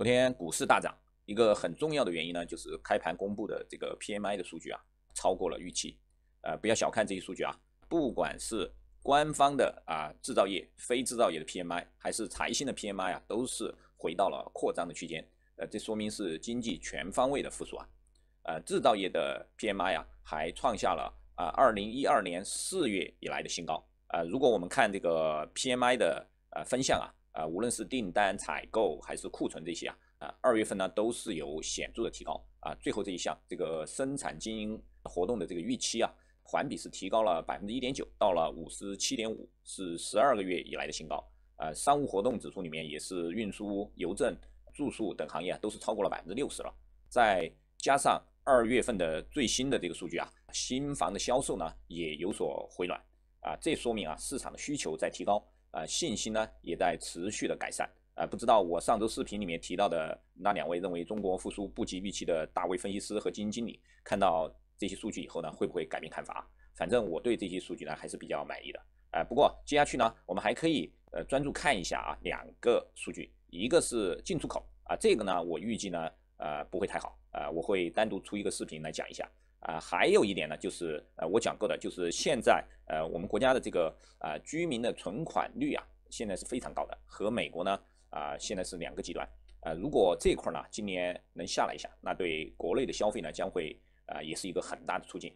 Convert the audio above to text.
昨天股市大涨，一个很重要的原因呢，就是开盘公布的这个 PMI 的数据啊，超过了预期。呃，不要小看这些数据啊，不管是官方的啊制造业、非制造业的 PMI，还是财新的 PMI 啊，都是回到了扩张的区间。呃，这说明是经济全方位的复苏啊。呃，制造业的 PMI 啊，还创下了啊二零一二年四月以来的新高啊。如果我们看这个 PMI 的呃分项啊。啊，无论是订单采购还是库存这些啊，啊，二月份呢都是有显著的提高啊。最后这一项，这个生产经营活动的这个预期啊，环比是提高了百分之一点九，到了五十七点五，是十二个月以来的新高啊。商务活动指数里面也是运输、邮政、住宿等行业啊，都是超过了百分之六十了。再加上二月份的最新的这个数据啊，新房的销售呢也有所回暖啊，这说明啊，市场的需求在提高。啊，信心呢也在持续的改善啊，不知道我上周视频里面提到的那两位认为中国复苏不及预期的大卫分析师和基金经理，看到这些数据以后呢，会不会改变看法？反正我对这些数据呢还是比较满意的。呃，不过接下去呢，我们还可以呃专注看一下啊，两个数据，一个是进出口啊，这个呢我预计呢呃不会太好，呃我会单独出一个视频来讲一下。啊，还有一点呢，就是呃，我讲过的，就是现在呃，我们国家的这个啊居民的存款率啊，现在是非常高的，和美国呢啊现在是两个极端。呃，如果这块儿呢今年能下来一下，那对国内的消费呢将会啊也是一个很大的促进。